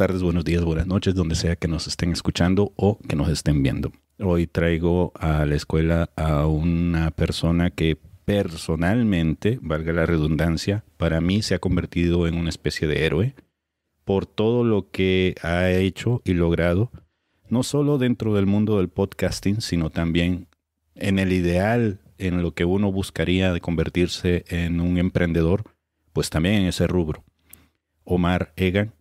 tardes, buenos días, buenas noches, donde sea que nos estén escuchando o que nos estén viendo. Hoy traigo a la escuela a una persona que personalmente, valga la redundancia, para mí se ha convertido en una especie de héroe por todo lo que ha hecho y logrado, no solo dentro del mundo del podcasting, sino también en el ideal, en lo que uno buscaría de convertirse en un emprendedor, pues también en ese rubro. Omar Egan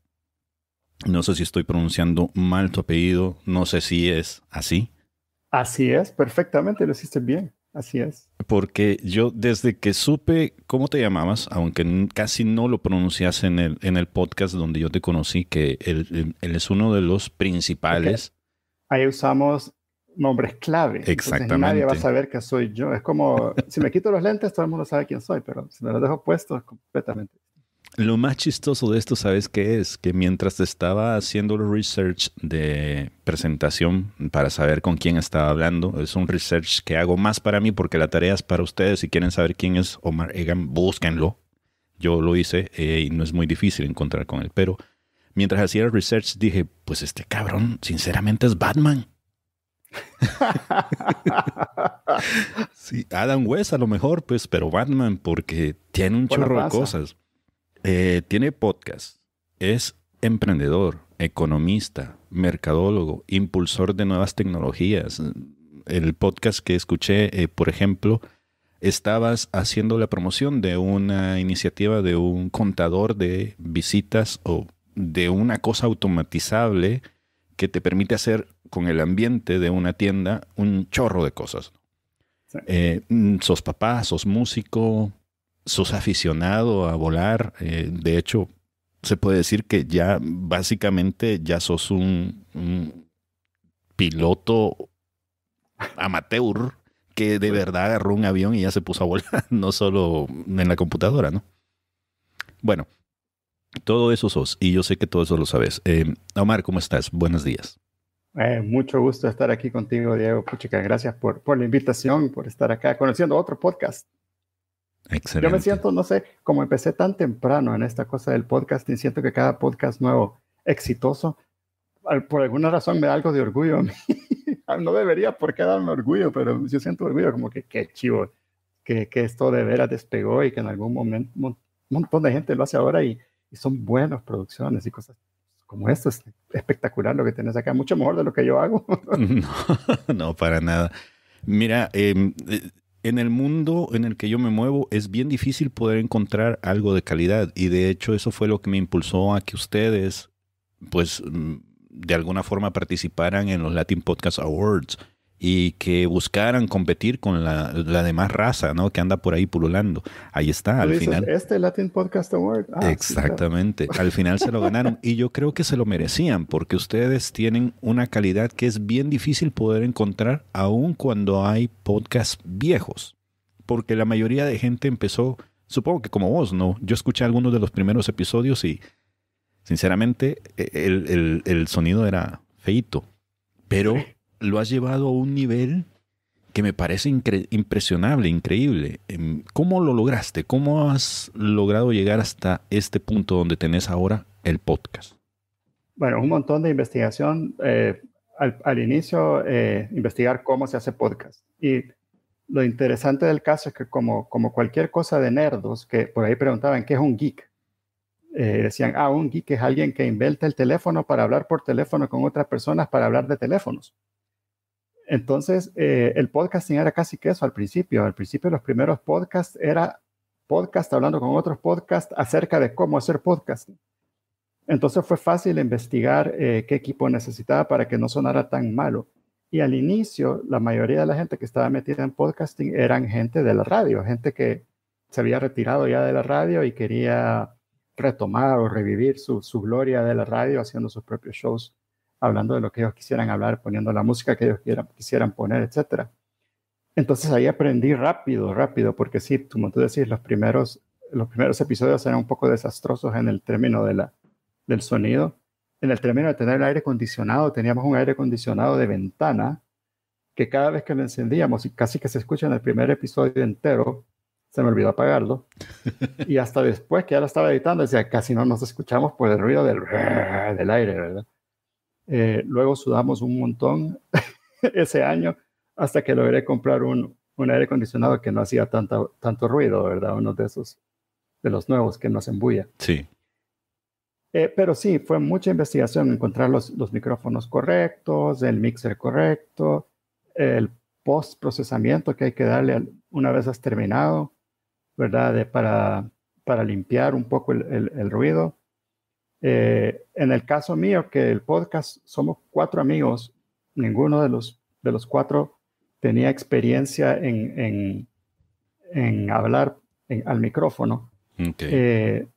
no sé si estoy pronunciando mal tu apellido, no sé si es así. Así es, perfectamente, lo hiciste bien, así es. Porque yo desde que supe cómo te llamabas, aunque casi no lo pronuncias en el, en el podcast donde yo te conocí, que él, es uno de los principales. Ahí usamos nombres clave. Exactamente. nadie va a saber que soy yo. Es como, si me quito los lentes, todo el mundo sabe quién soy, pero si me los dejo puestos, completamente. Lo más chistoso de esto, ¿sabes qué es? Que mientras estaba haciendo el research de presentación para saber con quién estaba hablando, es un research que hago más para mí porque la tarea es para ustedes. Si quieren saber quién es Omar Egan, búsquenlo. Yo lo hice eh, y no es muy difícil encontrar con él. Pero mientras hacía el research dije, pues este cabrón sinceramente es Batman. sí, Adam West a lo mejor, pues, pero Batman porque tiene un chorro de cosas. Eh, tiene podcast, es emprendedor, economista, mercadólogo, impulsor de nuevas tecnologías. El podcast que escuché, eh, por ejemplo, estabas haciendo la promoción de una iniciativa de un contador de visitas o de una cosa automatizable que te permite hacer con el ambiente de una tienda un chorro de cosas. Eh, mm, sos papá, sos músico, sos aficionado a volar. Eh, de hecho, se puede decir que ya básicamente ya sos un, piloto amateur que de pues verdad agarró un avión y ya se puso a volar, no solo en la computadora, ¿no? Bueno, todo eso sos y yo sé que todo eso lo sabes. Eh, Omar, ¿cómo estás? Buenos días. Eh, mucho gusto estar aquí contigo, Diego. Puchica, gracias por, por la invitación, por estar acá conociendo otro podcast. Yo me siento, no sé, como empecé tan temprano en esta cosa del podcasting, siento que cada podcast nuevo exitoso, por alguna razón me da algo de orgullo. A mí. no debería por qué darme orgullo, pero yo siento orgullo como que qué chivo, que, que esto de veras despegó y que en algún momento un montón de gente lo hace ahora y, son buenas producciones y cosas como esto es espectacular lo que tienes acá, mucho mejor de lo que yo hago. no, no, para nada. Mira, eh, en el mundo en el que yo me muevo es bien difícil poder encontrar algo de calidad y de hecho eso fue lo que me impulsó a que ustedes pues mm, de alguna forma participaran en los Latin Podcast Awards y que buscaran competir con la, demás raza, ¿no? Que anda por ahí pululando. Ahí está, al final. Este Latin Podcast Award. Ah, Exactamente. Al final se lo ganaron y yo creo que se lo merecían porque ustedes tienen una calidad que es bien difícil poder encontrar aún cuando hay podcasts viejos. Porque la mayoría de gente empezó, supongo que como vos, ¿no? Yo escuché algunos de los primeros episodios y sinceramente e-, el, sonido era feito. Pero lo has llevado a un nivel que me parece impresionable, increíble. Em, ¿Cómo lo lograste? ¿Cómo has logrado llegar hasta este punto donde tenés ahora el podcast? Bueno, un montón de investigación. Eh, al, inicio, eh, investigar cómo se hace podcast. Y lo interesante del caso es que como, cualquier cosa de nerdos, que por ahí preguntaban, ¿qué es un geek? Eh, decían, ah, un geek es alguien que inventa el teléfono para hablar por teléfono con otras personas para hablar de teléfonos. Entonces, eh, el podcasting era casi que eso al principio. Al principio, los primeros podcasts era podcast hablando con otros podcasts acerca de cómo hacer podcasting. Entonces fue fácil investigar eh, qué equipo necesitaba para que no sonara tan malo. Y al inicio, la mayoría de la gente que estaba metida en podcasting eran gente de la radio, gente que se había retirado ya de la radio y quería retomar o revivir su, su gloria de la radio haciendo sus propios shows hablando de lo que ellos quisieran hablar, poniendo la música que ellos quisieran poner, etc. Entonces ahí aprendí rápido, rápido, porque sí, como tú decís, los primeros, los primeros episodios eran un poco desastrosos en el término de la, del sonido. En el término de tener el aire acondicionado, teníamos un aire acondicionado de ventana que cada vez que lo encendíamos, y casi que se escucha en el primer episodio entero, se me olvidó apagarlo. Y hasta después que ya lo estaba editando, decía, casi no nos escuchamos por el ruido del, del aire, ¿verdad? Eh, luego sudamos un montón ese año hasta que logré comprar un, aire acondicionado que no hacía tanto, tanto ruido, ¿verdad? Uno de esos, de los nuevos que no se bulla. Sí. Eh, pero sí, fue mucha investigación, encontrar los, micrófonos correctos, el mixer correcto, el post-procesamiento que hay que darle una vez has terminado, ¿verdad? para, para limpiar un poco el, el, ruido. Eh, en el caso mío, que el podcast somos cuatro amigos, ninguno de los, de los cuatro tenía experiencia en, hablar al micrófono. Eh,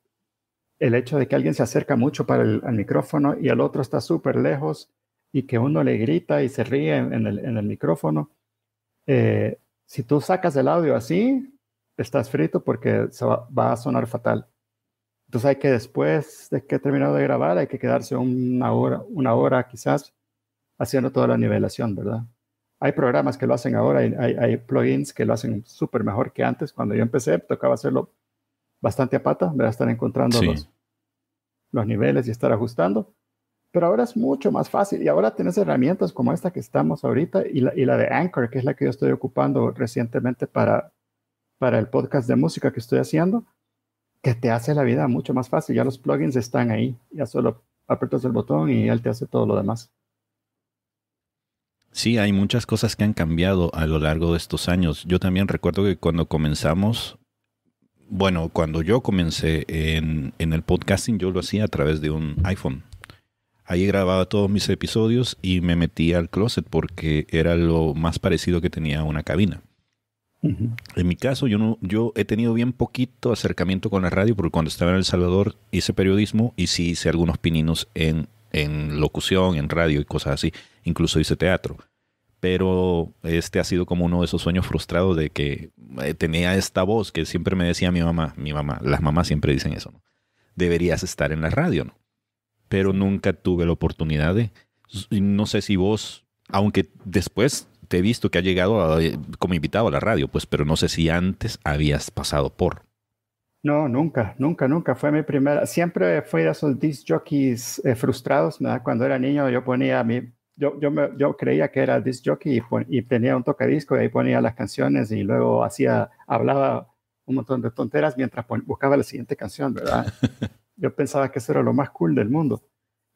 el hecho de que alguien se acerca mucho para el, al micrófono y el otro está súper lejos y que uno le grita y se ríe en, el, micrófono. Eh, si tú sacas el audio así, estás frito porque va a sonar fatal. Entonces hay que después de que he terminado de grabar, hay que quedarse una hora, una hora quizás haciendo toda la nivelación, ¿verdad? Hay programas que lo hacen ahora, hay, plugins que lo hacen súper mejor que antes. Cuando yo empecé, tocaba hacerlo bastante a pata, ¿verdad? Estar encontrando los, los niveles y estar ajustando. Pero ahora es mucho más fácil y ahora tienes herramientas como esta que estamos ahorita y la, y la de Anchor, que es la que yo estoy ocupando recientemente para, para el podcast de música que estoy haciendo, que te hace la vida mucho más fácil. Ya los plugins están ahí, ya solo aprietas el botón y él te hace todo lo demás. Sí, hay muchas cosas que han cambiado a lo largo de estos años. Yo también recuerdo que cuando comenzamos, bueno, cuando yo comencé en, el podcasting, yo lo hacía a través de un iPhone. Ahí grababa todos mis episodios y me metía al closet porque era lo más parecido que tenía a una cabina. En mi caso, yo, no, yo he tenido bien poquito acercamiento con la radio porque cuando estaba en El Salvador hice periodismo y sí hice algunos pininos en, en locución, en radio y cosas así. Incluso hice teatro. Pero este ha sido como uno de esos sueños frustrados de que eh, tenía esta voz que siempre me decía mi mamá, mi mamá, las mamás siempre dicen eso, ¿no? Deberías estar en la radio, ¿no? Pero nunca tuve la oportunidad de, no sé si vos, aunque después he visto que ha llegado eh, como invitado a la radio, pues, pero no sé si antes habías pasado por. No, nunca, nunca, nunca. Fue mi primera. Siempre fui de esos disc jockeys eh, frustrados. ¿verdad? Cuando era niño, yo ponía a Yo, yo, me, yo creía que era disc jockey y, tenía un tocadisco y ahí ponía las canciones y luego hacía, hablaba un montón de tonteras mientras buscaba la siguiente canción, ¿verdad? Yo pensaba que eso era lo más cool del mundo.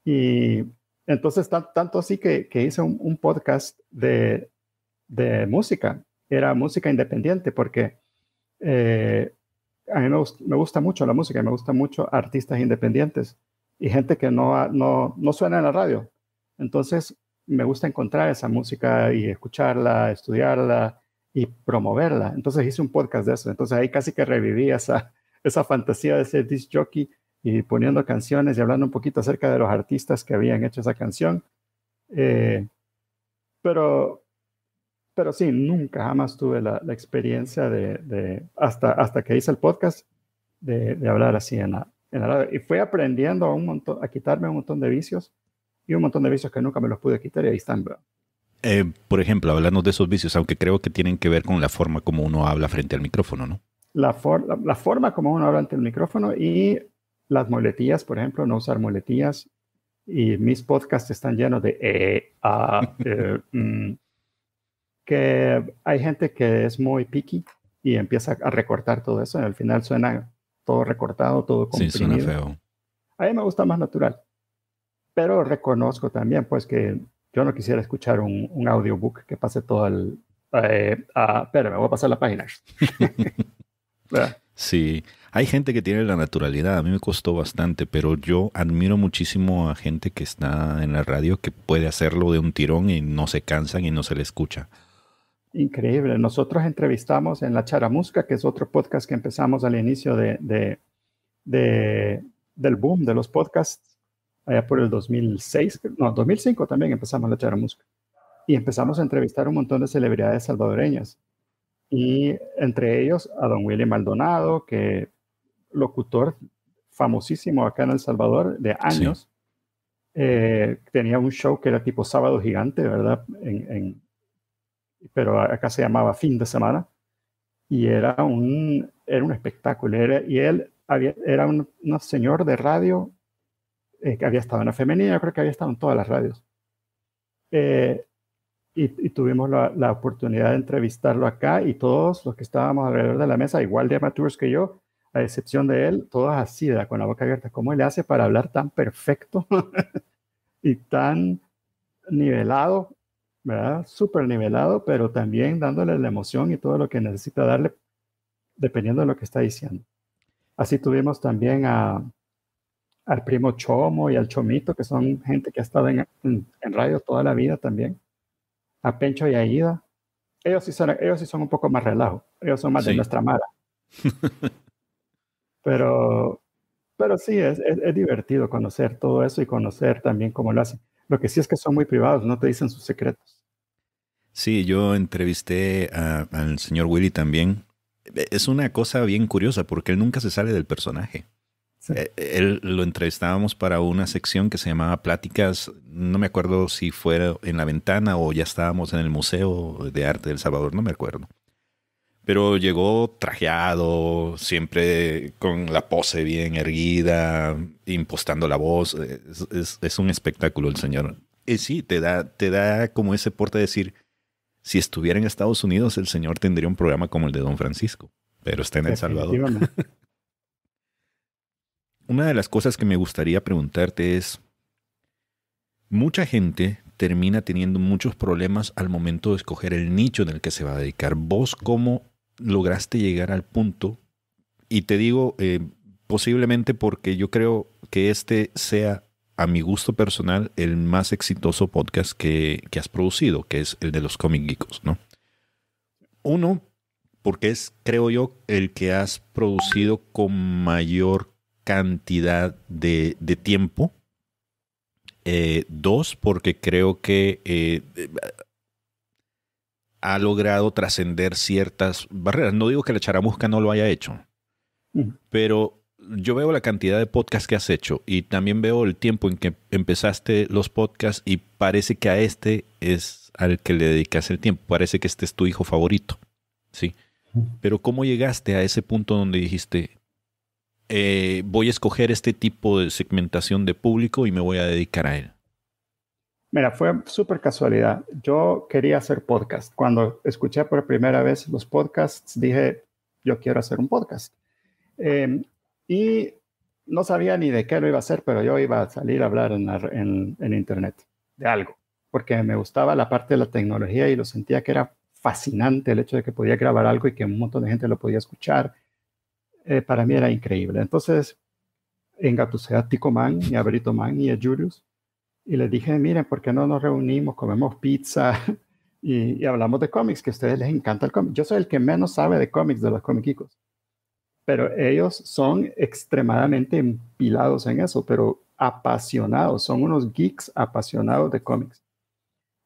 Y entonces, tanto así que, que hice un podcast de, de música. Era música independiente porque eh, a mí me, gusta mucho la música me gusta mucho artistas independientes y gente que no, no, suena en la radio. Entonces, me gusta encontrar esa música y escucharla, estudiarla y promoverla. Entonces hice un podcast de eso. Entonces ahí casi que reviví esa, esa fantasía de ser disc jockey y poniendo canciones y hablando un poquito acerca de los artistas que habían hecho esa canción. Eh, pero pero sí, nunca jamás tuve la, la experiencia de, de, hasta, hasta que hice el podcast, de, de hablar así en, la, en Y fui aprendiendo a, un montón, a quitarme un montón de vicios y un montón de vicios que nunca me los pude quitar y ahí están. Eh, por ejemplo, hablando de esos vicios, aunque creo que tienen que ver con la forma como uno habla frente al micrófono, ¿no? La, la, forma como uno habla ante el micrófono y las muletillas, por ejemplo, no usar muletillas. Y mis podcasts están llenos de eh, ah, eh mm, que hay gente que es muy picky y empieza a recortar todo eso. Al final suena todo recortado, todo comprimido. Sí, suena feo. A mí me gusta más natural. Pero reconozco también, pues, que yo no quisiera escuchar un, audiobook que pase todo el... Eh, pero ah, espérame, voy a pasar la página. sí, hay gente que tiene la naturalidad, a mí me costó bastante, pero yo admiro muchísimo a gente que está en la radio que puede hacerlo de un tirón y no se cansan y no se le escucha. Increíble. Nosotros entrevistamos en La Charamusca, que es otro podcast que empezamos al inicio del boom de los podcasts, allá por el 2006, no, 2005 también empezamos La Charamusca. Y empezamos a entrevistar un montón de celebridades salvadoreñas. Y entre ellos a don Willy Maldonado, que locutor famosísimo acá en El Salvador de años. Eh, tenía un show que era tipo Sábado Gigante, ¿verdad? en pero acá se llamaba fin de semana, y era un, un espectáculo. y él era un, señor de radio eh, que había estado en la femenina, yo creo que había estado en todas las radios. Eh, y, tuvimos la, oportunidad de entrevistarlo acá y todos los que estábamos alrededor de la mesa, igual de amateurs que yo, a excepción de él, todos así, con la boca abierta. ¿Cómo le hace para hablar tan perfecto y tan nivelado ¿verdad? Súper nivelado, pero también dándole la emoción y todo lo que necesita darle, dependiendo de lo que está diciendo. Así tuvimos también al primo Chomo y al Chomito, que son gente que ha estado en, radio toda la vida también. A Pencho y a Ida. Ellos sí son, ellos sí son un poco más relajo. Ellos son más de nuestra mara. pero, pero sí, es, divertido conocer todo eso y conocer también cómo lo hacen. Lo que sí es que son muy privados, no te dicen sus secretos. Sí, yo entrevisté al señor Willy también. E, es una cosa bien curiosa porque él nunca se sale del personaje. E, él lo entrevistábamos para una sección que se llamaba Pláticas, no me acuerdo si fuera en la ventana o ya estábamos en el Museo de Arte del Salvador, no me acuerdo. Pero llegó trajeado, siempre con la pose bien erguida, impostando la voz. E, es, un espectáculo el señor. Y sí, te da, te da como ese porte de decir, si estuviera en Estados Unidos, el señor tendría un programa como el de Don Francisco, pero está en El Salvador. Una de las cosas que me gustaría preguntarte es, mucha gente termina teniendo muchos problemas al momento de escoger el nicho en el que se va a dedicar. ¿Vos cómo lograste llegar al punto? Y te digo, eh, posiblemente porque yo creo que este sea a mi gusto personal, el más exitoso podcast que, has producido, que es el de los Comic Geekos, ¿no? Uno, porque es, creo yo, el que has producido con mayor cantidad de, tiempo. Eh, dos, porque creo que eh, ha logrado trascender ciertas barreras. No digo que la charamusca no lo haya hecho, pero yo veo la cantidad de podcasts que has hecho y también veo el tiempo en que empezaste los podcasts y parece que a este es al que le dedicas el tiempo. Parece que este es tu hijo favorito, ¿sí? Pero ¿cómo llegaste a ese punto donde dijiste, eh, voy a escoger este tipo de segmentación de público y me voy a dedicar a él? Mira, fue súper casualidad. Yo quería hacer podcast. Cuando escuché por primera vez los podcasts, dije, yo quiero hacer un podcast. Eh, y no sabía ni de qué lo iba a hacer, pero yo iba a salir a hablar en, Internet de algo, porque me gustaba la parte de la tecnología y lo sentía que era fascinante el hecho de que podía grabar algo y que un montón de gente lo podía escuchar. Eh, para mí era increíble. Entonces, en a Tico Man y a Brito Man y a Julius y les dije, miren, ¿por qué no nos reunimos, comemos pizza y, hablamos de cómics, que a ustedes les encanta el cómic? Yo soy el que menos sabe de cómics de los comiquicos pero ellos son extremadamente empilados en eso, pero apasionados, son unos geeks apasionados de cómics.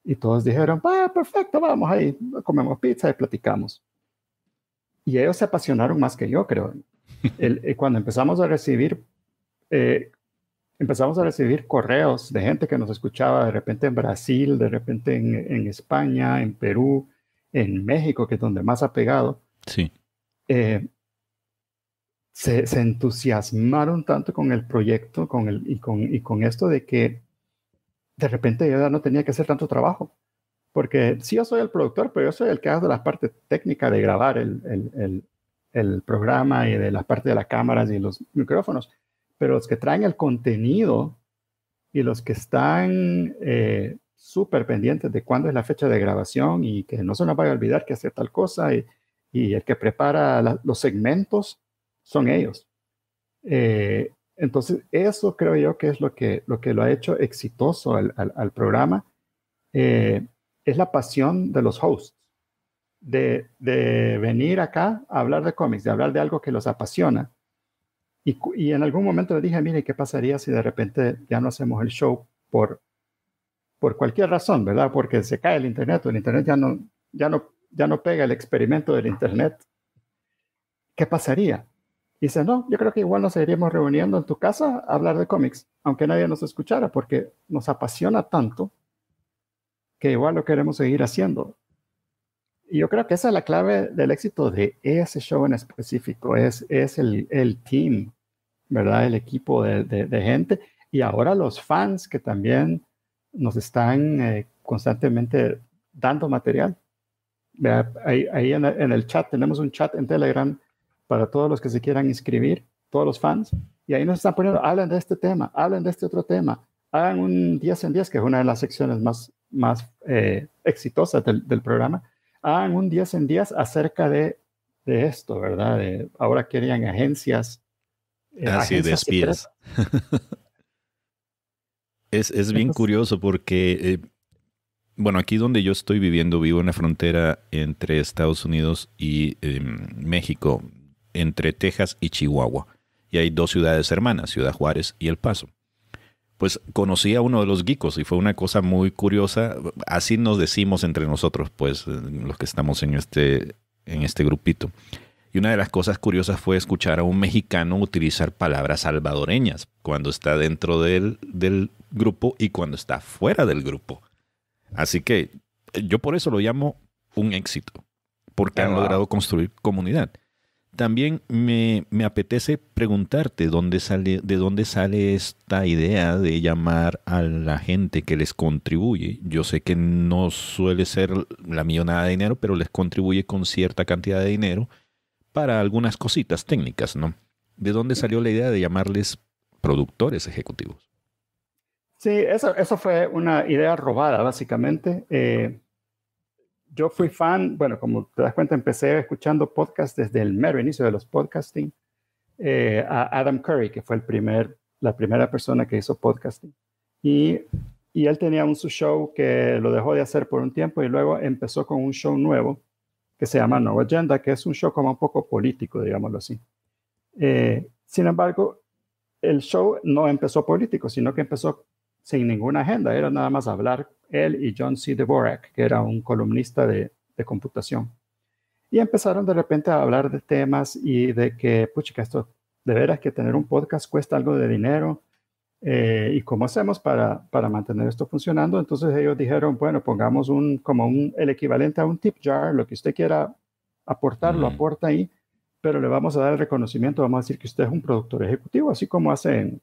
Y todos dijeron, perfecto, vamos ahí, comemos pizza y platicamos. Y ellos se apasionaron más que yo, creo. Eh, cuando empezamos a recibir, eh, empezamos a recibir correos de gente que nos escuchaba de repente en Brasil, de repente en, España, en Perú, en México, que es donde más ha pegado. Sí. Eh, se, entusiasmaron tanto con el proyecto con el, y, con, y con esto de que de repente yo no tenía que hacer tanto trabajo. Porque si yo soy el productor, pero yo soy el que hace la parte técnica de grabar el, programa y de las parte de las cámaras y los micrófonos. Pero los que traen el contenido y los que están eh, súper pendientes de cuándo es la fecha de grabación y que no se nos vaya a olvidar que hacer tal cosa y, el que prepara los segmentos son ellos. Eh, entonces, eso creo yo que es lo que lo, que lo ha hecho exitoso al, programa, eh, es la pasión de los hosts, de, venir acá a hablar de cómics, de hablar de algo que los apasiona. Y, en algún momento le dije, mire, ¿qué pasaría si de repente ya no hacemos el show por, por cualquier razón, ¿verdad? Porque se cae el Internet o el Internet ya no, ya no, ya no pega el experimento del Internet. ¿Qué pasaría? dice, no, yo creo que igual nos seguiríamos reuniendo en tu casa a hablar de cómics, aunque nadie nos escuchara, porque nos apasiona tanto que igual lo queremos seguir haciendo. Y yo creo que esa es la clave del éxito de ese show en específico, es, es el, el team, ¿verdad? El equipo de, de, gente y ahora los fans que también nos están eh, constantemente dando material. Ahí, ahí en el chat tenemos un chat en Telegram para todos los que se quieran inscribir, todos los fans, y ahí nos están poniendo, hablen de este tema, hablen de este otro tema, hagan un 10 en 10, que es una de las secciones más, más eh, exitosas del, programa, hagan un 10 en 10 acerca de, de esto, ¿verdad? ahora querían agencias. Eh, Así de espías. es, bien curioso porque... Eh, bueno, aquí donde yo estoy viviendo, vivo en la frontera entre Estados Unidos y em, México entre Texas y Chihuahua. Y hay dos ciudades hermanas, Ciudad Juárez y El Paso. Pues conocí a uno de los guicos y fue una cosa muy curiosa. Así nos decimos entre nosotros, pues, los que estamos en este, en este grupito. Y una de las cosas curiosas fue escuchar a un mexicano utilizar palabras salvadoreñas cuando está dentro del, del, grupo y cuando está fuera del grupo. Así que yo por eso lo llamo un éxito, porque han logrado construir comunidad. También me, apetece preguntarte dónde sale, de dónde sale esta idea de llamar a la gente que les contribuye. Yo sé que no suele ser la millonada de dinero, pero les contribuye con cierta cantidad de dinero para algunas cositas técnicas, ¿no? ¿De dónde salió la idea de llamarles productores ejecutivos? Sí, eso, eso fue una idea robada, básicamente. Eh, yo fui fan, bueno, como te das cuenta, empecé escuchando podcasts desde el mero inicio de los podcasting eh, a Adam Curry, que fue el primer, la primera persona que hizo podcasting. Y, él tenía un su show que lo dejó de hacer por un tiempo y luego empezó con un show nuevo que se llama No Agenda, que es un show como un poco político, digámoslo así. Eh, sin embargo, el show no empezó político, sino que empezó sin ninguna agenda, era nada más hablar él y John C. Dvorak, que era un columnista de, computación. Y empezaron de repente a hablar de temas y de que, pucha, esto de veras que tener un podcast cuesta algo de dinero. Eh, ¿Y cómo hacemos para, mantener esto funcionando? Entonces ellos dijeron, bueno, pongamos un, como un, el equivalente a un tip jar, lo que usted quiera aportar, lo aporta ahí, pero le vamos a dar el reconocimiento, vamos a decir que usted es un productor ejecutivo, así como hacen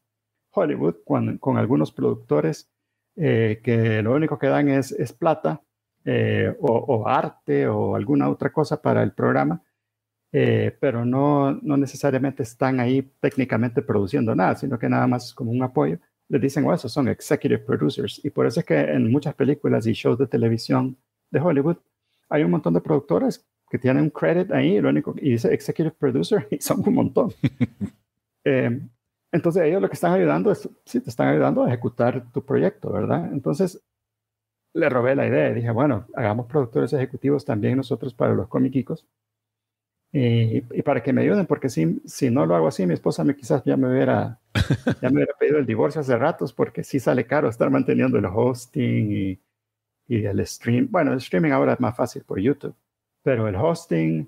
Hollywood con, algunos productores eh, que lo único que dan es, plata eh, o, arte o alguna otra cosa para el programa, eh, pero no, no necesariamente están ahí técnicamente produciendo nada, sino que nada más como un apoyo. Les dicen, o oh, esos son executive producers. Y por eso es que en muchas películas y shows de televisión de Hollywood hay un montón de productores que tienen un credit ahí, lo único, y dice executive producer, y son un montón. Entonces ellos lo que están ayudando es, sí, te están ayudando a ejecutar tu proyecto, ¿verdad? Entonces le robé la idea y dije, bueno, hagamos productores ejecutivos también nosotros para los comiquicos y, para que me ayuden, porque si, si no lo hago así, mi esposa me, quizás ya me, hubiera, ya me pedido el divorcio hace ratos, porque sí sale caro estar manteniendo el hosting y, el stream. Bueno, el streaming ahora es más fácil por YouTube, pero el hosting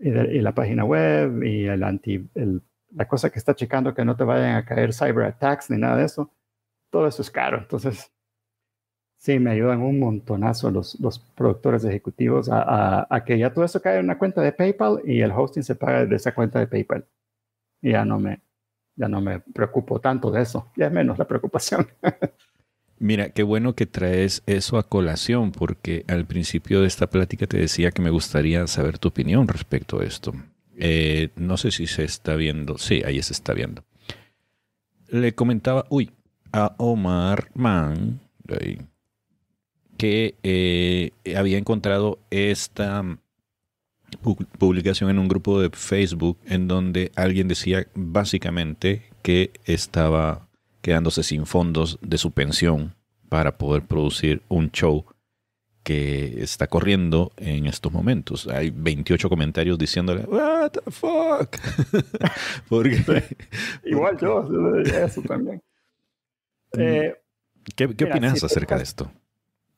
y, y la página web y el, anti, el la cosa que está checando que no te vayan a caer cyber attacks ni nada de eso, todo eso es caro. Entonces, sí, me ayudan un montonazo los, los productores ejecutivos a, que ya todo eso cae en una cuenta de PayPal y el hosting se paga de esa cuenta de PayPal. Y ya no me, ya no me preocupo tanto de eso, ya es menos la preocupación. Mira, qué bueno que traes eso a colación, porque al principio de esta plática te decía que me gustaría saber tu opinión respecto a esto. Eh, no sé si se está viendo. Sí, ahí se está viendo. Le comentaba, uy, a Omar Mann que eh, había encontrado esta publicación en un grupo de Facebook en donde alguien decía básicamente que estaba quedándose sin fondos de su pensión para poder producir un show está corriendo en estos momentos. Hay 28 comentarios diciéndole, ¿What the fuck? Igual yo, eso también. Mm, eh, ¿Qué, qué opinas acerca de esto?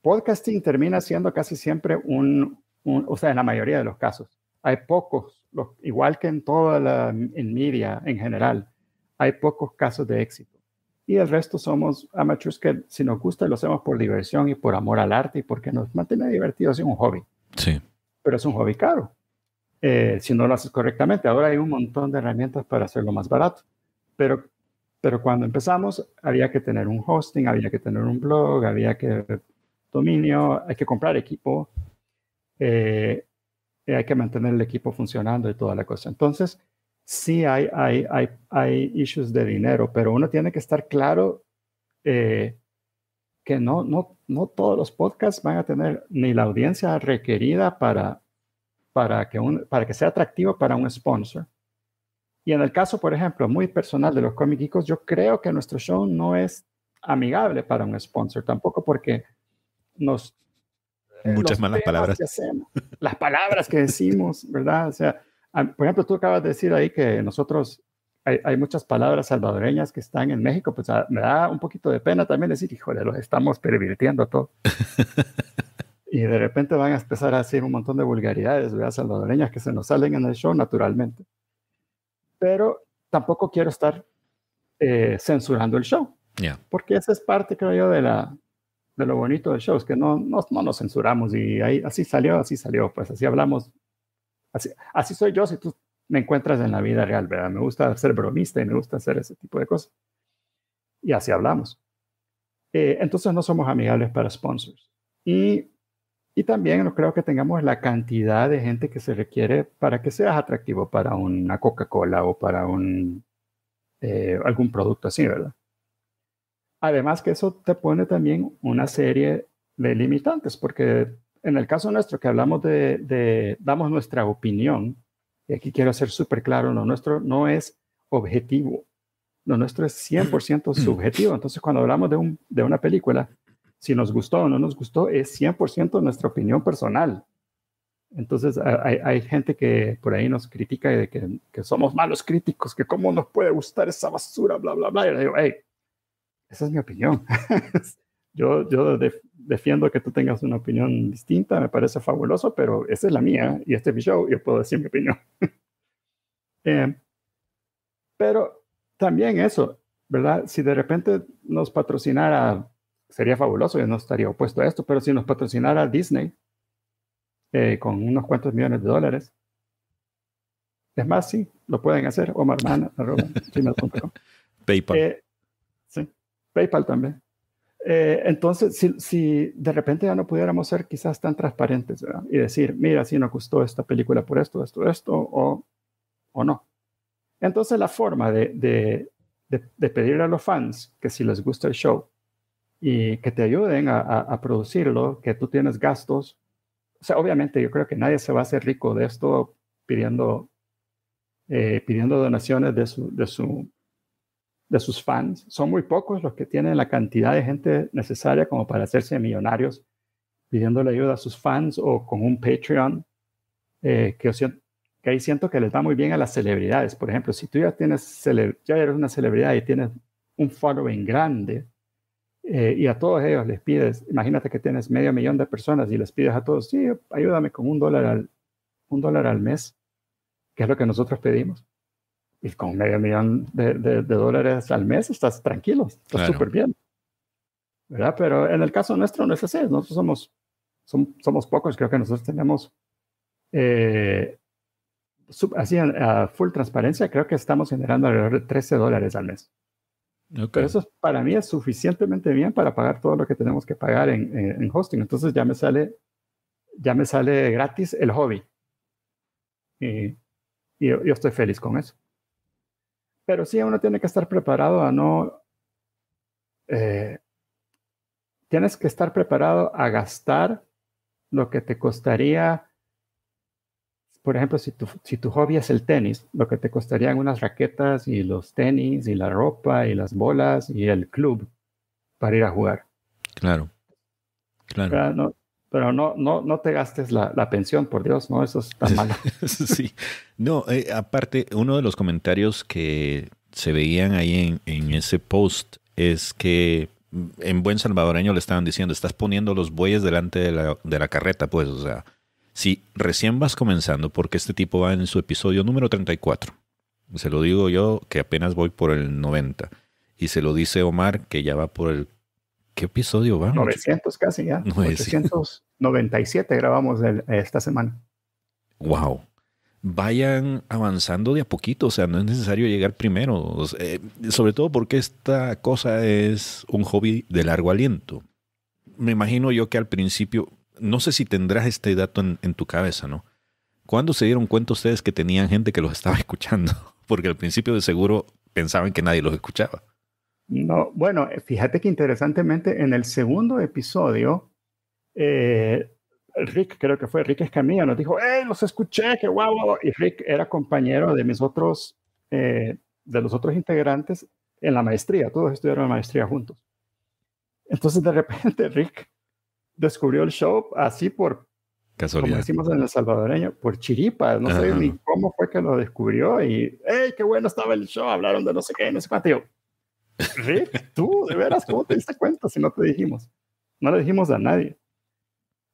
Podcasting termina siendo casi siempre un, o sea, en la mayoría de los casos. Hay pocos, igual que en toda la en media en general, hay pocos casos de éxito y el resto somos amateurs que si nos gusta lo hacemos por diversión y por amor al arte y porque nos mantiene divertido, es un hobby. Sí. Pero es un hobby caro, eh, si no lo haces correctamente. Ahora hay un montón de herramientas para hacerlo más barato, pero, pero cuando empezamos había que tener un hosting, había que tener un blog, había que dominio, hay que comprar equipo, eh, hay que mantener el equipo funcionando y toda la cosa. Entonces, sí hay, issues de dinero, pero uno tiene que estar claro eh, que no, no, no todos los podcasts van a tener ni la audiencia requerida para, para, que, para que sea atractivo para un sponsor. Y en el caso, por ejemplo, muy personal de los cómicos yo creo que nuestro show no es amigable para un sponsor, tampoco porque nos... Muchas malas palabras. las palabras que decimos, ¿verdad? O sea, Ah, por ejemplo, tú acabas de decir ahí que nosotros hay, muchas palabras salvadoreñas que están en México, pues me da un poquito de pena también decir, híjole, los estamos pervirtiendo todo. y de repente van a empezar a decir un montón de vulgaridades, Salvadoreñas que se nos salen en el show naturalmente. Pero tampoco quiero estar eh, censurando el show. Porque esa es parte, creo yo, de, la, de lo bonito del show, es que no, no, no nos censuramos y ahí, así salió, así salió, pues así hablamos Así, soy yo si tú me encuentras en la vida real, ¿verdad? Me gusta ser bromista y me gusta hacer ese tipo de cosas. Y así hablamos. Eh, entonces no somos amigables para sponsors. Y, también no creo que tengamos la cantidad de gente que se requiere para que seas atractivo para una Coca-Cola o para un, eh, algún producto así, ¿verdad? Además que eso te pone también una serie de limitantes, porque en el caso nuestro, que hablamos de, damos nuestra opinión, y aquí quiero ser súper claro, no nuestro no es objetivo, lo nuestro es 100% mm. subjetivo. Entonces, cuando hablamos de, un, de una película, si nos gustó o no nos gustó, es 100% nuestra opinión personal. Entonces, hay, gente que por ahí nos critica de que, que, somos malos críticos, que cómo nos puede gustar esa basura, bla, bla, bla. Y yo digo, hey, esa es mi opinión. Yo, defiendo que tú tengas una opinión distinta, me parece fabuloso, pero esa es la mía ¿eh? y este es mi show yo puedo decir mi opinión. Eh, pero también eso, ¿verdad? Si de repente nos patrocinara, sería fabuloso, yo no estaría opuesto a esto, pero si nos patrocinara Disney eh, con unos cuantos millones de dólares, es más, sí, lo pueden hacer, Omar PayPal. sí, PayPal también. Eh, entonces, si, de repente ya no pudiéramos ser quizás tan transparentes y decir, mira, si nos gustó esta película por esto, esto, esto, o, no. Entonces, la forma de, pedir a los fans que si les gusta el show y que te ayuden a, producirlo, que tú tienes gastos, o sea, obviamente yo creo que nadie se va a hacer rico de esto pidiendo, eh, pidiendo donaciones de su, de su de sus fans. Son muy pocos los que tienen la cantidad de gente necesaria como para hacerse millonarios pidiéndole ayuda a sus fans o con un Patreon, eh, que, ahí siento que les da muy bien a las celebridades. Por ejemplo, si tú ya, tienes ya eres una celebridad y tienes un following grande eh, y a todos ellos les pides, imagínate que tienes medio millón de personas y les pides a todos, sí, ayúdame con un dólar un dólar al mes, que es lo que nosotros pedimos y con medio millón de, dólares al mes estás tranquilo, estás súper bien. ¿Verdad? Pero en el caso nuestro no es así, nosotros somos, somos pocos, creo que nosotros tenemos, eh, así a, full transparencia, creo que estamos generando alrededor de 13 dólares al mes. Pero eso para mí es suficientemente bien para pagar todo lo que tenemos que pagar en, hosting. Entonces ya me sale, ya me sale gratis el hobby. Y, yo, estoy feliz con eso. Pero sí, uno tiene que estar preparado a no... Eh, tienes que estar preparado a gastar lo que te costaría, por ejemplo, si tu, si tu hobby es el tenis, lo que te costarían unas raquetas y los tenis y la ropa y las bolas y el club para ir a jugar. Claro, claro pero no, no, no te gastes la, pensión, por Dios, no, eso es tan malo. sí, no, eh, aparte, uno de los comentarios que se veían ahí en, ese post es que en buen salvadoreño le estaban diciendo, estás poniendo los bueyes delante de la, de la, carreta, pues, o sea, si recién vas comenzando, porque este tipo va en su episodio número 34, se lo digo yo que apenas voy por el 90, y se lo dice Omar que ya va por el ¿Qué episodio van? 900 casi ya. 997 grabamos esta semana. Wow. Vayan avanzando de a poquito, o sea, no es necesario llegar primero, eh, sobre todo porque esta cosa es un hobby de largo aliento. Me imagino yo que al principio, no sé si tendrás este dato en, en tu cabeza, ¿no? ¿Cuándo se dieron cuenta ustedes que tenían gente que los estaba escuchando? Porque al principio de seguro pensaban que nadie los escuchaba. No, bueno, eh, fíjate que interesantemente en el segundo episodio, eh, Rick, creo que fue Rick Escamilla, nos dijo, ¡eh, los escuché! ¡Qué guau! Y Rick era compañero de mis otros, eh, de los otros integrantes en la maestría, todos estudiaron la maestría juntos. Entonces de repente Rick descubrió el show así por, como decimos en el salvadoreño, por chiripa, no sé ni cómo fue que lo descubrió y, ¡Ey, qué bueno estaba el show! Hablaron de no sé qué, no sé cuánto. Rick, tú, de veras, ¿cómo te diste cuenta si no te dijimos? No le dijimos a nadie.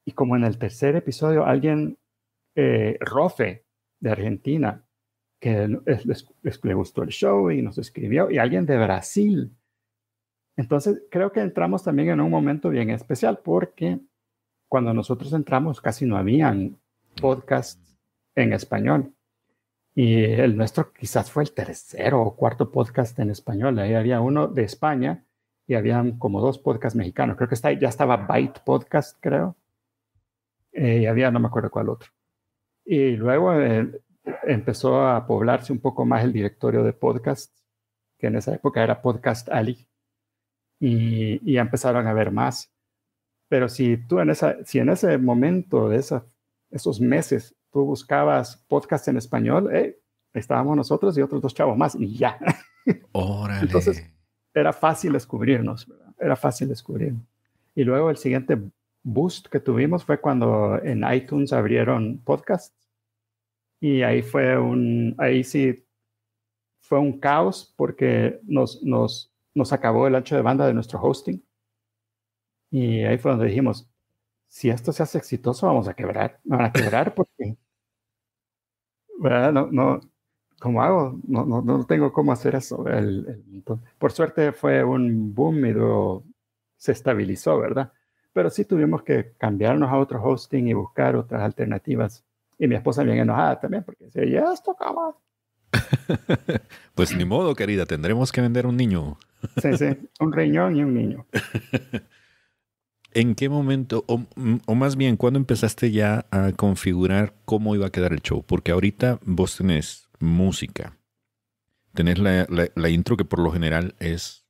Y como en el tercer episodio, alguien, eh, Rofe, de Argentina, que le gustó el show y nos escribió, y alguien de Brasil. Entonces, creo que entramos también en un momento bien especial porque cuando nosotros entramos casi no habían podcasts en español. Y el nuestro quizás fue el tercero o cuarto podcast en español. Ahí había uno de España y habían como dos podcasts mexicanos. Creo que está, ya estaba Byte Podcast, creo. Eh, y había, no me acuerdo cuál otro. Y luego eh, empezó a poblarse un poco más el directorio de podcasts, que en esa época era Podcast Ali. Y, y empezaron a ver más. Pero si tú en, esa, si en ese momento, de esas esos meses, tú buscabas podcast en español, eh, estábamos nosotros y otros dos chavos más y ya. Órale. Entonces era fácil descubrirnos, era fácil descubrir. Y luego el siguiente boost que tuvimos fue cuando en iTunes abrieron podcasts y ahí fue un, ahí sí fue un caos porque nos, nos, nos acabó el ancho de banda de nuestro hosting. Y ahí fue donde dijimos, si esto se hace exitoso, vamos a quebrar, van a quebrar porque, ¿verdad? No, no, ¿cómo hago? No, no, no tengo cómo hacer eso. por suerte fue un boom y luego se estabilizó, ¿verdad? Pero sí tuvimos que cambiarnos a otro hosting y buscar otras alternativas. Y mi esposa bien enojada también porque decía, ya esto acaba. pues ni modo, querida, tendremos que vender un niño. sí, sí, un riñón y un niño. en qué momento, mm, o, más bien, cuándo empezaste ya a configurar cómo iba a quedar el show? Porque ahorita vos tenés música, tenés la, intro que por lo general es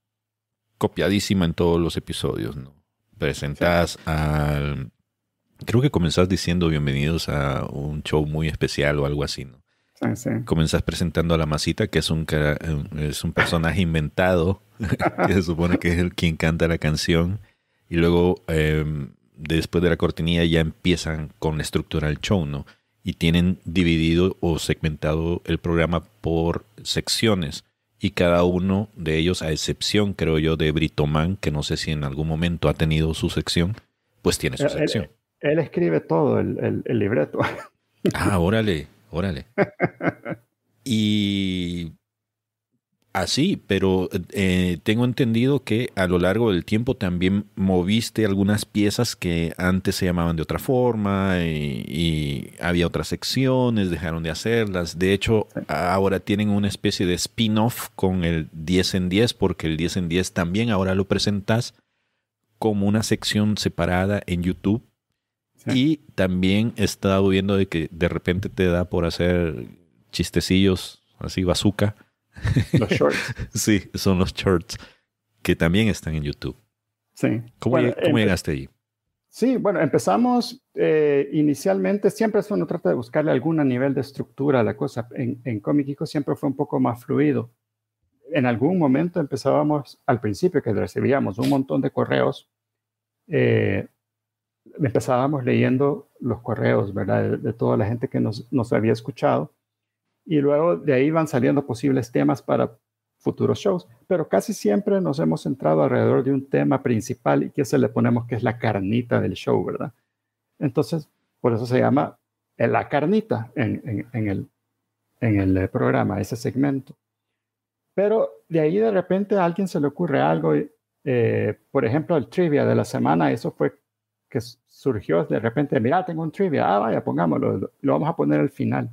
copiadísima en todos los episodios, ¿no? Presentás al... Creo que comenzás diciendo bienvenidos a un show muy especial o algo así, ¿no? Comenzás presentando a la masita, que es un, eh, es un personaje inventado, que se supone que es el quien canta la canción. Y luego, em, después de la cortinilla, ya empiezan con la estructura del show, ¿no? Y tienen dividido o segmentado el programa por secciones. Y cada uno de ellos, a excepción, creo yo, de Britoman, que no sé si en algún momento ha tenido su sección, pues tiene su sección. Él, escribe todo el, el libreto. Ah, órale, órale. Y así, pero eh, tengo entendido que a lo largo del tiempo también moviste algunas piezas que antes se llamaban de otra forma eh, y, había otras secciones, dejaron de hacerlas. De hecho, ahora tienen una especie de spin-off con el 10 en 10, porque el 10 en 10 también ahora lo presentas como una sección separada en YouTube. Y también he estado viendo de que de repente te da por hacer chistecillos así bazooka los shorts. sí, son los shorts que también están en YouTube. Sí. ¿Cómo, llegaste allí? Sí, bueno, empezamos eh, inicialmente, siempre eso uno trata de buscarle algún nivel de estructura a la cosa. En, en Comic siempre fue un poco más fluido. En algún momento empezábamos, al principio que recibíamos un montón de correos, eh, empezábamos leyendo los correos, ¿verdad? De, toda la gente que nos había escuchado y luego de ahí van saliendo posibles temas para futuros shows, pero casi siempre nos hemos centrado alrededor de un tema principal y que se le ponemos que es la carnita del show, ¿verdad? Entonces, por eso se llama eh, la carnita en, el, eh, programa, ese segmento. Pero de ahí de repente a alguien se le ocurre algo, eh, por ejemplo, el trivia de la semana, eso fue que surgió de repente, mira, tengo un trivia, ah, vaya, pongámoslo, lo vamos a poner al final.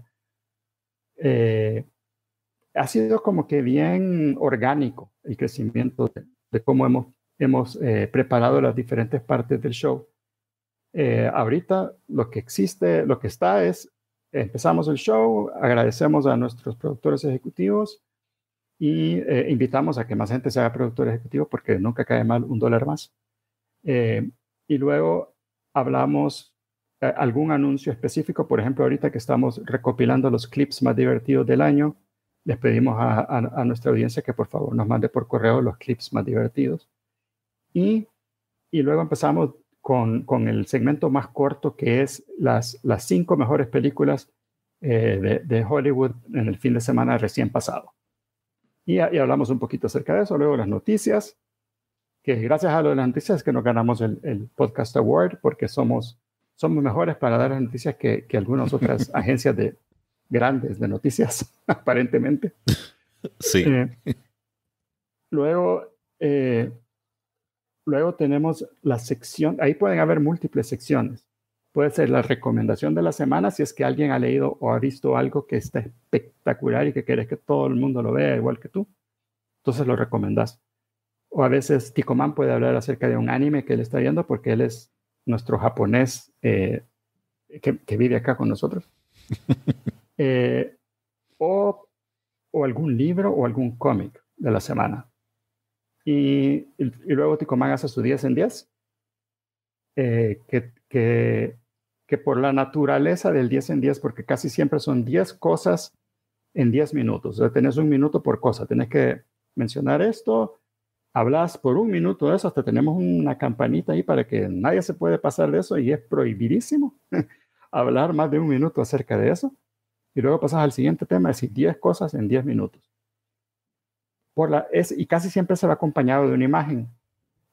Eh, ha sido como que bien orgánico el crecimiento de, cómo hemos, hemos eh, preparado las diferentes partes del show. Eh, ahorita lo que existe, lo que está es, empezamos el show, agradecemos a nuestros productores ejecutivos y invitamos a que más gente se haga productor ejecutivo porque nunca cae mal un dólar más. y luego hablamos eh, algún anuncio específico. Por ejemplo, ahorita que estamos recopilando los clips más divertidos del año, les pedimos a, a, nuestra audiencia que por favor nos mande por correo los clips más divertidos. Y, y luego empezamos con, con, el segmento más corto que es las, las cinco mejores películas eh, de, de, Hollywood en el fin de semana recién pasado. Y, y, hablamos un poquito acerca de eso, luego las noticias, que gracias a lo de las noticias es que nos ganamos el, el Podcast Award porque somos somos mejores para dar noticias que, algunas otras agencias de grandes de noticias, aparentemente. Sí. Eh, luego, eh, luego tenemos la sección, ahí pueden haber múltiples secciones. Puede ser la recomendación de la semana si es que alguien ha leído o ha visto algo que está espectacular y que quieres que todo el mundo lo vea igual que tú. Entonces lo recomendás. O a veces Ticomán puede hablar acerca de un anime que él está viendo porque él es nuestro japonés eh, que, vive acá con nosotros, eh, o, algún libro o algún cómic de la semana. Y, y, luego Ticomán hace su 10 en 10, eh, que, que, por la naturaleza del 10 en 10, porque casi siempre son 10 cosas en 10 minutos, o sea, tenés un minuto por cosa, tenés que mencionar esto, hablas por un minuto de eso, hasta tenemos una campanita ahí para que nadie se puede pasar de eso y es prohibidísimo hablar más de un minuto acerca de eso. Y luego pasas al siguiente tema, decir 10 cosas en 10 minutos. Por la, es, y casi siempre se va acompañado de una imagen.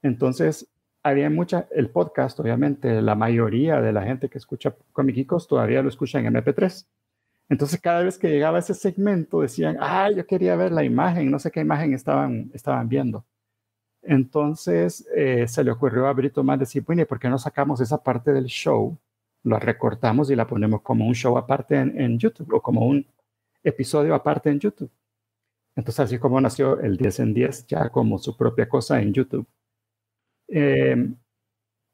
Entonces, había mucha, el podcast, obviamente, la mayoría de la gente que escucha Comiquicos todavía lo escucha en MP3. Entonces, cada vez que llegaba ese segmento, decían, ah, yo quería ver la imagen, no sé qué imagen estaban, estaban viendo. Entonces eh, se le ocurrió a Brito más decir, bueno, ¿por qué no sacamos esa parte del show? La recortamos y la ponemos como un show aparte en, YouTube o como un episodio aparte en YouTube. Entonces así como nació el 10 en 10 ya como su propia cosa en YouTube. Em,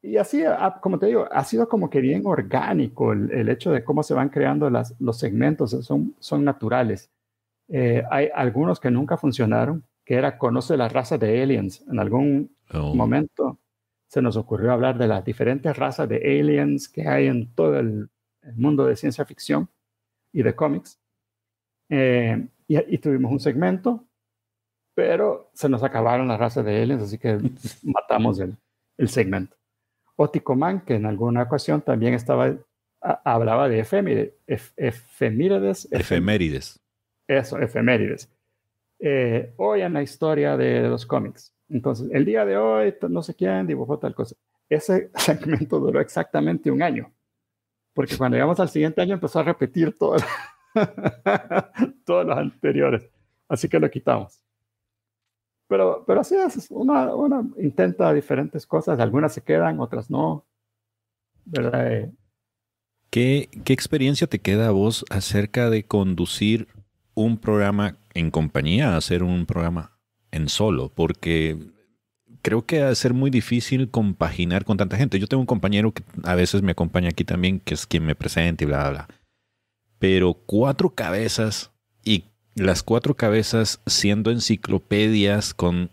y así, ah, como te digo, ha sido como que bien orgánico el, hecho de cómo se van creando los segmentos, son, son naturales. Eh, hay algunos que nunca funcionaron, que era Conoce las razas de aliens. En algún oh. momento se nos ocurrió hablar de las diferentes razas de aliens que hay en todo el, mundo de ciencia ficción y de cómics. Eh, y, tuvimos un segmento, pero se nos acabaron las razas de aliens, así que matamos el, el segmento. Oticoman, que en alguna ocasión también estaba, hablaba de efemérides. Efemérides. Eso, efemérides. Eh, hoy en la historia de los cómics. Entonces, el día de hoy, no sé quién dibujó tal cosa. Ese segmento duró exactamente un año, porque cuando llegamos al siguiente año empezó a repetir todo todos los anteriores. Así que lo quitamos. Pero, pero así es, uno una intenta diferentes cosas, algunas se quedan, otras no. ¿Verdad? ¿Qué, ¿Qué experiencia te queda a vos acerca de conducir un programa en compañía hacer un programa en solo, porque creo que va a ser muy difícil compaginar con tanta gente. Yo tengo un compañero que a veces me acompaña aquí también, que es quien me presenta y bla, bla, bla. Pero cuatro cabezas y las cuatro cabezas siendo enciclopedias con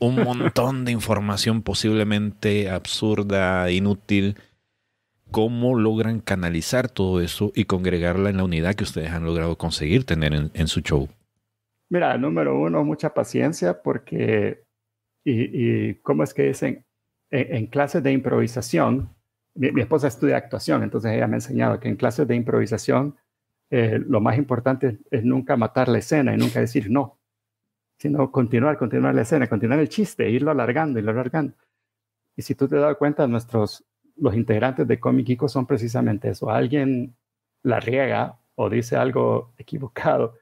un montón de información posiblemente absurda, inútil cómo logran canalizar todo eso y congregarla en la unidad que ustedes han logrado conseguir tener en, su show. Mira, número uno, mucha paciencia porque, y, cómo es que dicen, en, clases de improvisación, mi, esposa estudia actuación, entonces ella me ha enseñado que en clases de improvisación eh, lo más importante es nunca matar la escena y nunca decir no, sino continuar, continuar la escena, continuar el chiste, irlo alargando, lo alargando. Y si tú te das cuenta, nuestros los integrantes de Comic son precisamente eso. Alguien la riega o dice algo equivocado,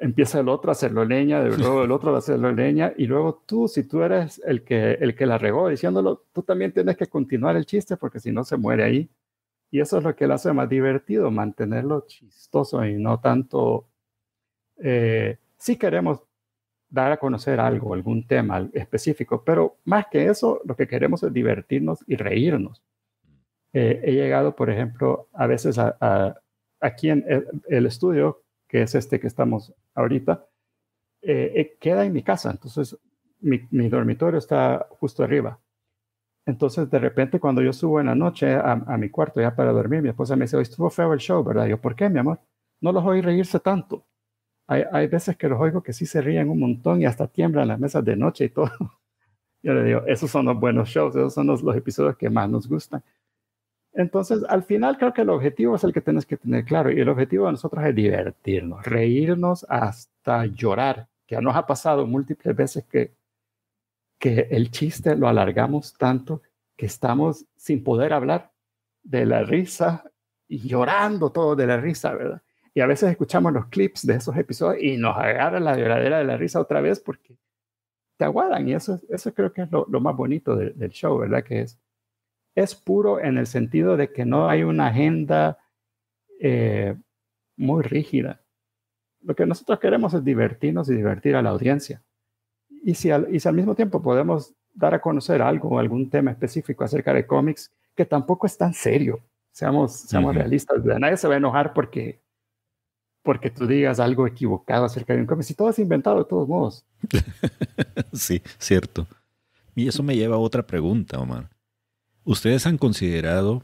empieza el otro a hacerlo leña, luego el otro a hacerlo leña, y luego tú, si tú eres el que, el que la regó diciéndolo, tú también tienes que continuar el chiste porque si no se muere ahí. Y eso es lo que le hace más divertido, mantenerlo chistoso y no tanto... si eh, sí queremos dar a conocer algo, algún tema específico, pero más que eso, lo que queremos es divertirnos y reírnos. Eh, he llegado, por ejemplo, a veces a, aquí en eh, el, estudio, que es este que estamos ahorita, eh, queda en mi casa. Entonces, mi, dormitorio está justo arriba. Entonces, de repente, cuando yo subo en la noche a, mi cuarto ya para dormir, mi esposa me dice, hoy estuvo feo el show, ¿verdad? yo, ¿por qué, mi amor? No los oí reírse tanto. Hay, veces que los oigo que sí se ríen un montón y hasta tiemblan las mesas de noche y todo. Yo le digo, esos son los buenos shows, esos son los episodios que más nos gustan. Entonces, al final creo que el objetivo es el que tienes que tener claro y el objetivo de nosotros es divertirnos, reírnos hasta llorar, que nos ha pasado múltiples veces que, que el chiste lo alargamos tanto que estamos sin poder hablar de la risa y llorando todo de la risa, ¿verdad? Y a veces escuchamos los clips de esos episodios y nos agarra la lloradera de la risa otra vez porque te aguardan. y eso, eso creo que es lo, más bonito del show, ¿verdad? Que es es puro en el sentido de que no hay una agenda eh, muy rígida. Lo que nosotros queremos es divertirnos y divertir a la audiencia. Y si al, mismo tiempo podemos dar a conocer algo, algún tema específico acerca de cómics, que tampoco es tan serio. Seamos, seamos realistas, nadie se va a enojar porque, porque tú digas algo equivocado acerca de un cómic. Si todo es inventado de todos modos. sí, cierto. Y eso me lleva a otra pregunta, Omar. ¿Ustedes han considerado,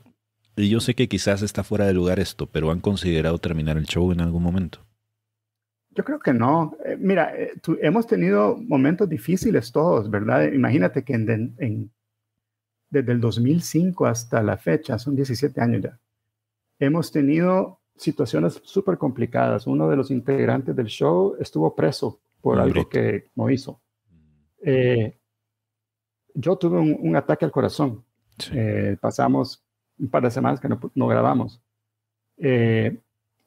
y yo sé que quizás está fuera de lugar esto, pero han considerado terminar el show en algún momento? Yo creo que no. Eh, mira, eh, hemos tenido momentos difíciles todos, ¿verdad? Imagínate que desde el 2005 hasta la fecha, son 17 años ya, hemos tenido situaciones súper complicadas. Uno de los integrantes del show estuvo preso por algo que no hizo. Mm. Eh, yo tuve un, ataque al corazón eh, pasamos un par de semanas que no, grabamos. Eh,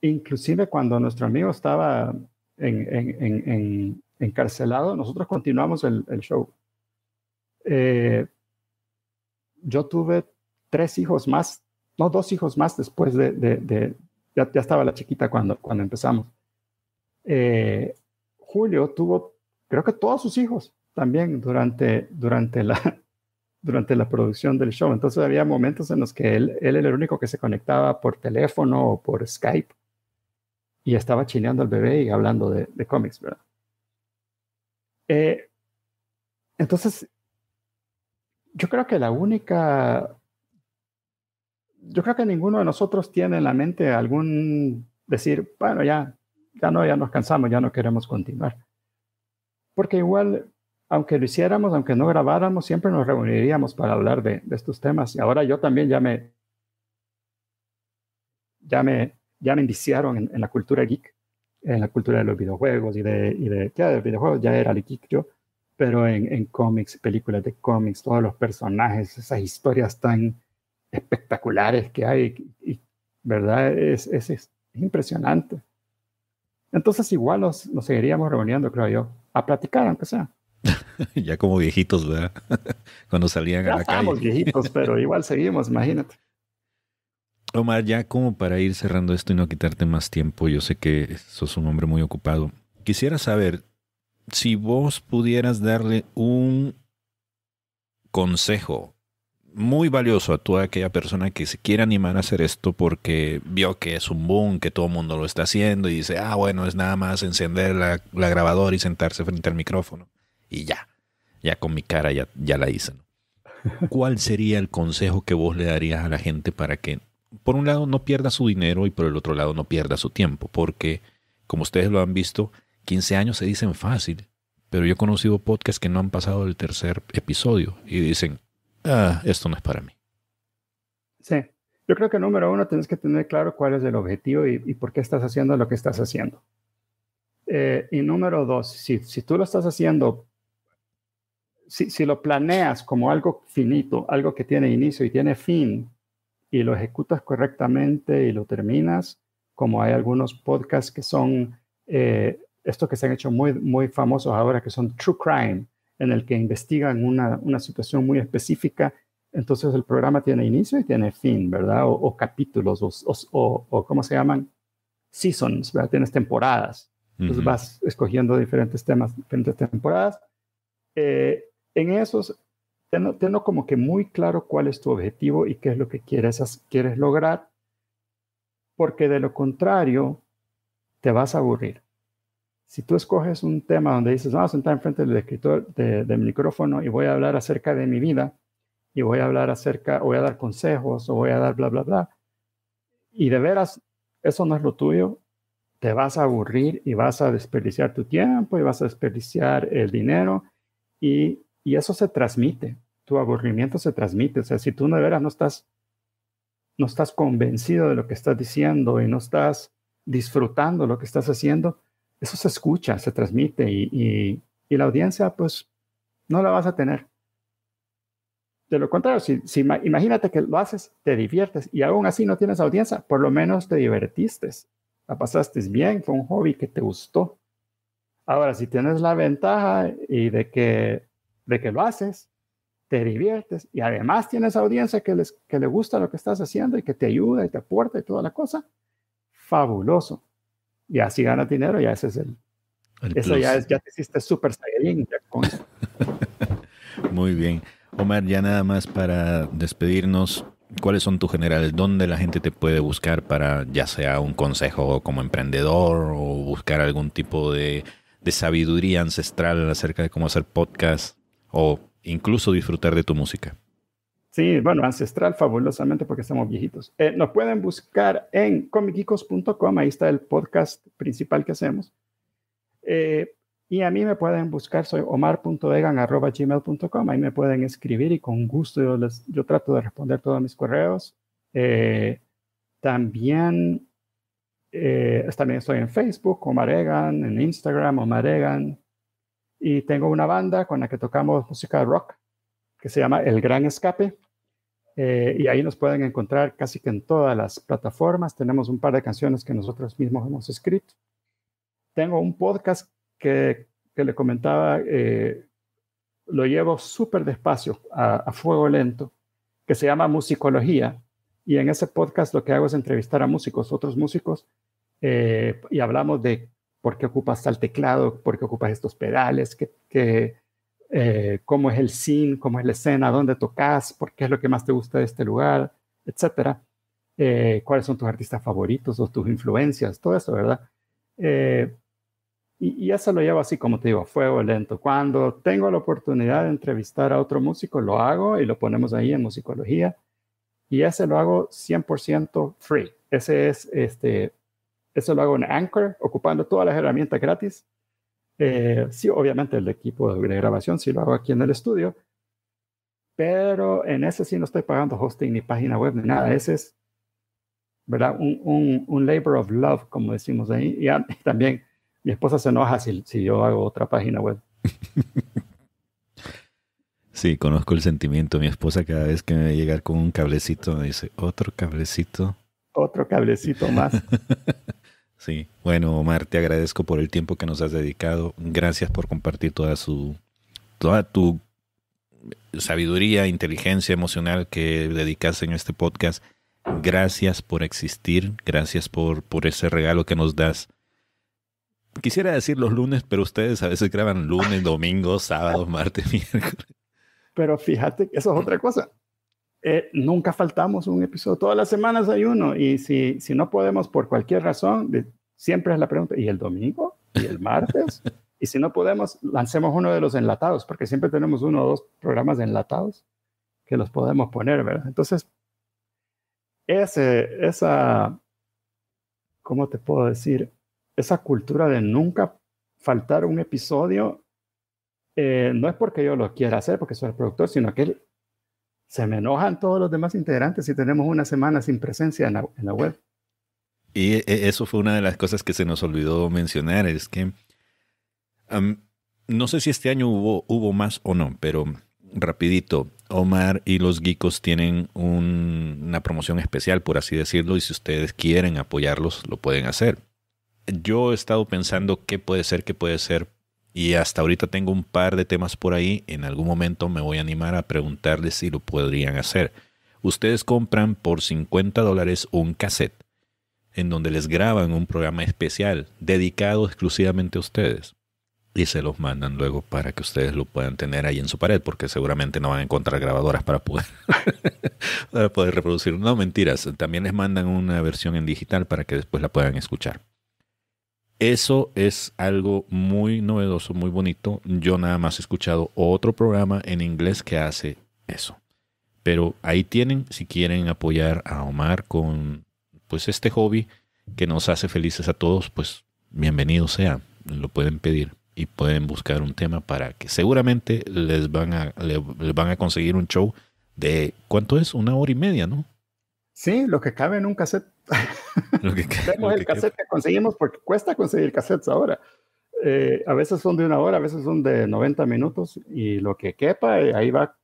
inclusive cuando nuestro amigo estaba encarcelado, nosotros continuamos el, show. Eh, yo tuve tres hijos más, no dos hijos más después de, ya, ya, estaba la chiquita cuando, cuando empezamos. Julio tuvo, creo que todos sus hijos también durante, durante la, durante la producción del show. Entonces había momentos en los que él, era el único que se conectaba por teléfono o por Skype y estaba chineando al bebé y hablando de, cómics, ¿verdad? Eh, entonces, yo creo que la única... Yo creo que ninguno de nosotros tiene en la mente algún decir, bueno, ya, ya no, ya nos cansamos, ya no queremos continuar. Porque igual aunque lo hiciéramos, aunque no grabáramos, siempre nos reuniríamos para hablar de, estos temas. Y ahora yo también ya me, ya me, ya me indiciaron en, la cultura geek, en la cultura de los videojuegos y de, y de, ya videojuegos, ya era el geek yo, pero en, cómics, películas de cómics, todos los personajes, esas historias tan espectaculares que hay, y, ¿verdad? Es, es, impresionante. Entonces igual nos, nos seguiríamos reuniendo, creo yo, a platicar, aunque sea. ya como viejitos, ¿verdad? Cuando salían a la estamos viejitos, pero igual seguimos, imagínate. Omar, ya como para ir cerrando esto y no quitarte más tiempo, yo sé que sos un hombre muy ocupado. Quisiera saber si vos pudieras darle un consejo muy valioso a toda aquella persona que se quiere animar a hacer esto porque vio que es un boom, que todo el mundo lo está haciendo y dice, ah, bueno, es nada más encender la grabadora y sentarse frente al micrófono y ya. Ya con mi cara ya, la hice. ¿Cuál sería el consejo que vos le darías a la gente para que, por un lado, no pierda su dinero y por el otro lado, no pierda su tiempo? Porque, como ustedes lo han visto, 15 años se dicen fácil, pero yo he conocido podcasts que no han pasado el tercer episodio y dicen, ah, esto no es para mí. Sí, yo creo que número uno tienes que tener claro cuál es el objetivo y, por qué estás haciendo lo que estás haciendo. Eh, y número dos, si, si tú lo estás haciendo si, si lo planeas como algo finito, algo que tiene inicio y tiene fin, y lo ejecutas correctamente y lo terminas, como hay algunos podcasts que son eh, estos que se han hecho muy, muy famosos ahora, que son True Crime, en el que investigan una, una situación muy específica. Entonces el programa tiene inicio y tiene fin, ¿verdad? O, capítulos, o, o, ¿cómo se llaman? Seasons, ¿verdad? Tienes temporadas. Entonces vas escogiendo diferentes temas, diferentes temporadas. Eh, en esos, tengo como que muy claro cuál es tu objetivo y qué es lo que quieres, quieres lograr, porque de lo contrario, te vas a aburrir. Si tú escoges un tema donde dices, vamos a sentar enfrente del escritor, del micrófono y voy a hablar acerca de mi vida, y voy a hablar acerca, voy a dar consejos, o voy a dar bla, bla, bla, y de veras, eso no es lo tuyo, te vas a aburrir y vas a desperdiciar tu tiempo y vas a desperdiciar el dinero y y eso se transmite, tu aburrimiento se transmite. O sea, si tú de veras no estás, no estás convencido de lo que estás diciendo y no estás disfrutando lo que estás haciendo, eso se escucha, se transmite y, la audiencia pues no la vas a tener. De lo contrario, si, imagínate que lo haces, te diviertes y aún así no tienes audiencia, por lo menos te divertiste, la pasaste bien, fue un hobby que te gustó. Ahora, si tienes la ventaja y de que de que lo haces, te diviertes y además tienes audiencia que, les, que le gusta lo que estás haciendo y que te ayuda y te aporta y toda la cosa, fabuloso. Y así ganas dinero, ya ese es el... eso ya, es, ya te hiciste súper saiyajin. Muy bien. Omar, ya nada más para despedirnos, ¿cuáles son tus generales? ¿Dónde la gente te puede buscar para ya sea un consejo como emprendedor o buscar algún tipo de, de sabiduría ancestral acerca de cómo hacer podcast? o incluso disfrutar de tu música. Sí, bueno, ancestral fabulosamente porque estamos viejitos. Eh, nos pueden buscar en comicicos.com, ahí está el podcast principal que hacemos. Eh, y a mí me pueden buscar, soy omar.vegan.gmail.com, ahí me pueden escribir y con gusto yo, les, yo trato de responder todos mis correos. Eh, también, también estoy en Facebook, Omar Egan, en Instagram, Omar Egan, y tengo una banda con la que tocamos música rock que se llama El Gran Escape. Eh, y ahí nos pueden encontrar casi que en todas las plataformas. Tenemos un par de canciones que nosotros mismos hemos escrito. Tengo un podcast que, le comentaba, eh, lo llevo súper despacio, a, fuego lento, que se llama Musicología. Y en ese podcast lo que hago es entrevistar a músicos, otros músicos, eh, y hablamos de por qué ocupas tal teclado, por qué ocupas estos pedales, qué, eh, cómo es el scene, cómo es la escena, dónde tocas, por qué es lo que más te gusta de este lugar, etcétera. Eh, cuáles son tus artistas favoritos o tus influencias, todo eso, ¿verdad? Eh, y, y, eso lo llevo así, como te digo, a fuego lento. Cuando tengo la oportunidad de entrevistar a otro músico, lo hago y lo ponemos ahí en musicología. Y ese lo hago 100% free. Ese es este, eso lo hago en Anchor, ocupando todas las herramientas gratis. Eh, sí, obviamente el equipo de grabación sí lo hago aquí en el estudio, pero en ese sí no estoy pagando hosting ni página web ni nada. Ese es, ¿verdad? Un, labor of love, como decimos ahí. Ah, y, también mi esposa se enoja si, si yo hago otra página web. Sí, conozco el sentimiento. Mi esposa cada vez que me llega llegar con un cablecito me dice, otro cablecito. Otro cablecito más. Bueno, Omar, te agradezco por el tiempo que nos has dedicado. Gracias por compartir toda su toda tu sabiduría, inteligencia emocional que dedicaste en este podcast. Gracias por existir, gracias por, por ese regalo que nos das. Quisiera decir los lunes, pero ustedes a veces graban lunes, domingo, sábado, martes, miércoles. Pero fíjate que eso es otra cosa. Eh, nunca faltamos un episodio. Todas las semanas hay uno. Y si, si no podemos por cualquier razón, Siempre es la pregunta, ¿y el domingo? ¿Y el martes? y si no podemos, lancemos uno de los enlatados, porque siempre tenemos uno o dos programas enlatados que los podemos poner, ¿verdad? Entonces, esa, ¿cómo te puedo decir? Esa cultura de nunca faltar un episodio, eh, no es porque yo lo quiera hacer, porque soy el productor, sino que se me enojan todos los demás integrantes si tenemos una semana sin presencia en la web. Y e, e, eso fue una de las cosas que se nos olvidó mencionar, es que no sé si este año hubo, hubo más o no, pero rapidito, Omar y los Geekos tienen una promoción especial, por así decirlo, y si ustedes quieren apoyarlos, lo pueden hacer. Yo he estado pensando qué puede ser, qué puede ser, y hasta ahorita tengo un par de temas por ahí. En algún momento me voy a animar a preguntarles si lo podrían hacer. Ustedes compran por 50 dólares un cassette en donde les graban un programa especial dedicado exclusivamente a ustedes y se los mandan luego para que ustedes lo puedan tener ahí en su pared, porque seguramente no van a encontrar grabadoras para poder, reproducir. No, mentiras, también les mandan una versión en digital para que después la puedan escuchar. Eso es algo muy novedoso, muy bonito. Yo nada más he escuchado otro programa en inglés que hace eso. Pero ahí tienen, si quieren apoyar a Omar con pues este hobby que nos hace felices a todos, pues bienvenido sea, lo pueden pedir y pueden buscar un tema para que seguramente les van a, van a conseguir un show de, ¿cuánto es? Una hora y media, ¿no? Sí, lo que cabe en un cassette. Lo que Tenemos el cassette que conseguimos porque cuesta conseguir cassettes ahora. Eh, a veces son de una hora, a veces son de 90 minutos y lo que quepa, eh, ahí va,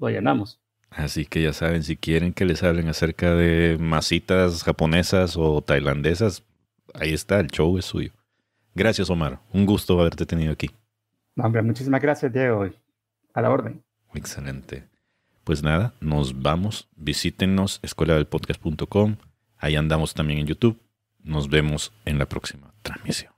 lo llenamos. Así que ya saben, si quieren que les hablen acerca de masitas japonesas o tailandesas, ahí está, el show es suyo. Gracias, Omar. Un gusto haberte tenido aquí. hombre, muchísimas gracias, Diego. A la orden. Excelente. Pues nada, nos vamos. Visítenos escuela escueladelpodcast.com. Ahí andamos también en YouTube. Nos vemos en la próxima transmisión.